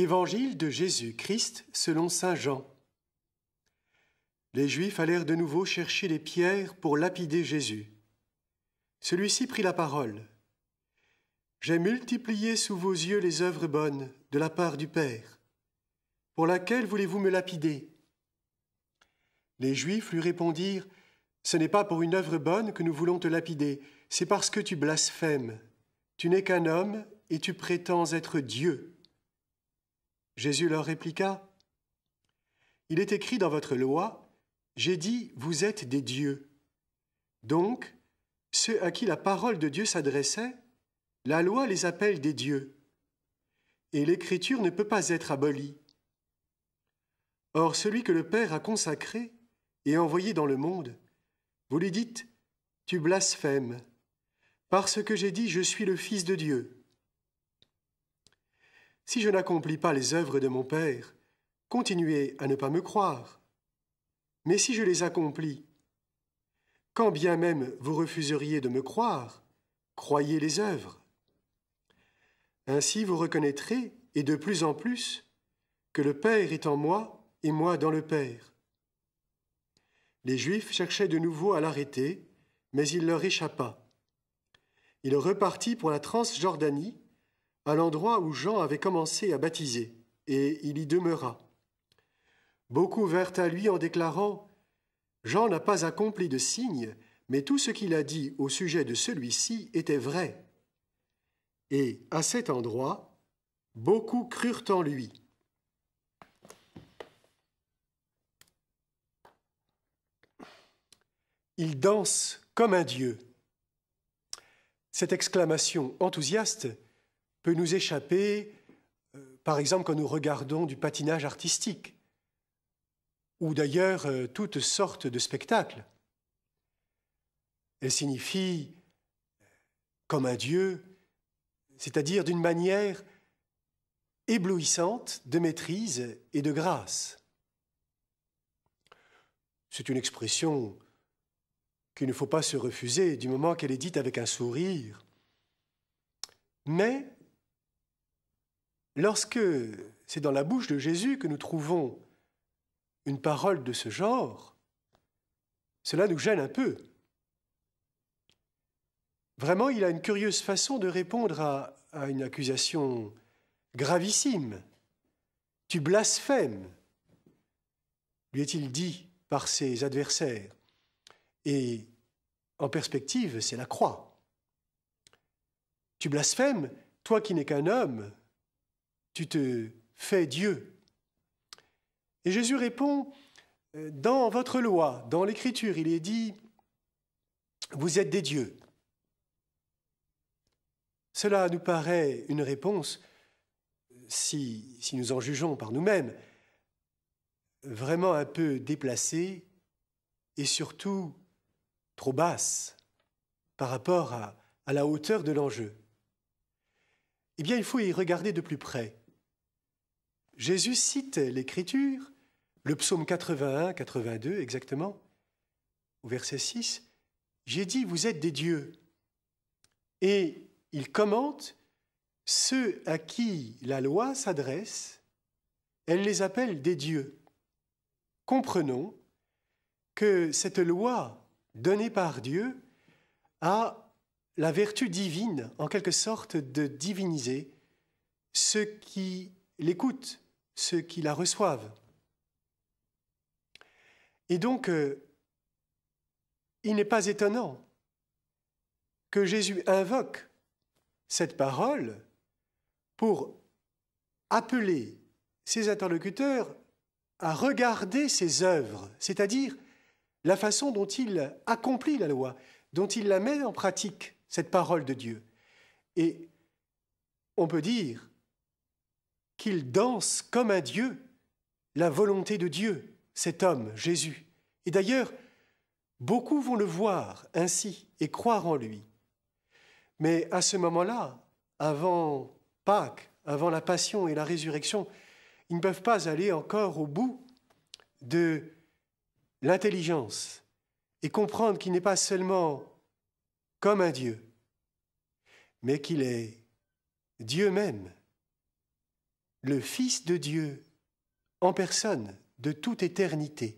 Évangile de Jésus-Christ selon Saint Jean. Les Juifs allèrent de nouveau chercher les pierres pour lapider Jésus. Celui-ci prit la parole. J'ai multiplié sous vos yeux les œuvres bonnes de la part du Père. Pour laquelle voulez-vous me lapider Les Juifs lui répondirent, Ce n'est pas pour une œuvre bonne que nous voulons te lapider, c'est parce que tu blasphèmes. Tu n'es qu'un homme et tu prétends être Dieu. Jésus leur répliqua, Il est écrit dans votre loi, j'ai dit, vous êtes des dieux. Donc, ceux à qui la parole de Dieu s'adressait, la loi les appelle des dieux. Et l'écriture ne peut pas être abolie. Or, celui que le Père a consacré et envoyé dans le monde, vous lui dites, Tu blasphèmes, parce que j'ai dit, Je suis le Fils de Dieu si je n'accomplis pas les œuvres de mon Père, continuez à ne pas me croire. Mais si je les accomplis, quand bien même vous refuseriez de me croire, croyez les œuvres. Ainsi vous reconnaîtrez, et de plus en plus, que le Père est en moi et moi dans le Père. Les Juifs cherchaient de nouveau à l'arrêter, mais il leur échappa. Il repartit pour la Transjordanie à l'endroit où Jean avait commencé à baptiser, et il y demeura. Beaucoup vinrent à lui en déclarant Jean n'a pas accompli de signe, mais tout ce qu'il a dit au sujet de celui-ci était vrai. Et à cet endroit, beaucoup crurent en lui. Il danse comme un dieu. Cette exclamation enthousiaste peut nous échapper, euh, par exemple quand nous regardons du patinage artistique, ou d'ailleurs euh, toutes sortes de spectacles. Elle signifie euh, comme un Dieu, c'est-à-dire d'une manière éblouissante de maîtrise et de grâce. C'est une expression qu'il ne faut pas se refuser du moment qu'elle est dite avec un sourire. Mais Lorsque c'est dans la bouche de Jésus que nous trouvons une parole de ce genre, cela nous gêne un peu. Vraiment, il a une curieuse façon de répondre à, une accusation gravissime. Tu blasphèmes, lui est-il dit par ses adversaires. Et en perspective, c'est la croix. Tu blasphèmes, toi qui n'es qu'un homme, tu te fais Dieu. Et Jésus répond, euh, dans votre loi, dans l'Écriture, il est dit, vous êtes des dieux. Cela nous paraît une réponse, si, si nous en jugeons par nous-mêmes, vraiment un peu déplacée et surtout trop basse par rapport à la hauteur de l'enjeu. Eh bien, il faut y regarder de plus près. Jésus cite l'Écriture, le psaume 81, 82 exactement, au verset 6. J'ai dit, vous êtes des dieux. Et il commente ceux à qui la loi s'adresse, elle les appelle des dieux. Comprenons que cette loi donnée par Dieu a la vertu divine, en quelque sorte, de diviniser ceux qui l'écoutent, ceux qui la reçoivent. Et donc, euh, il n'est pas étonnant que Jésus invoque cette parole pour appeler ses interlocuteurs à regarder ses œuvres, c'est-à-dire la façon dont il accomplit la loi, dont il la met en pratique, cette parole de Dieu. Et on peut dire qu'il danse comme un Dieu la volonté de Dieu, cet homme, Jésus. Et d'ailleurs, beaucoup vont le voir ainsi et croire en lui. Mais à ce moment-là, avant Pâques, avant la Passion et la Résurrection, ils ne peuvent pas aller encore au bout de l'intelligence et comprendre qu'il n'est pas seulement comme un Dieu, mais qu'il est Dieu même le Fils de Dieu en personne de toute éternité.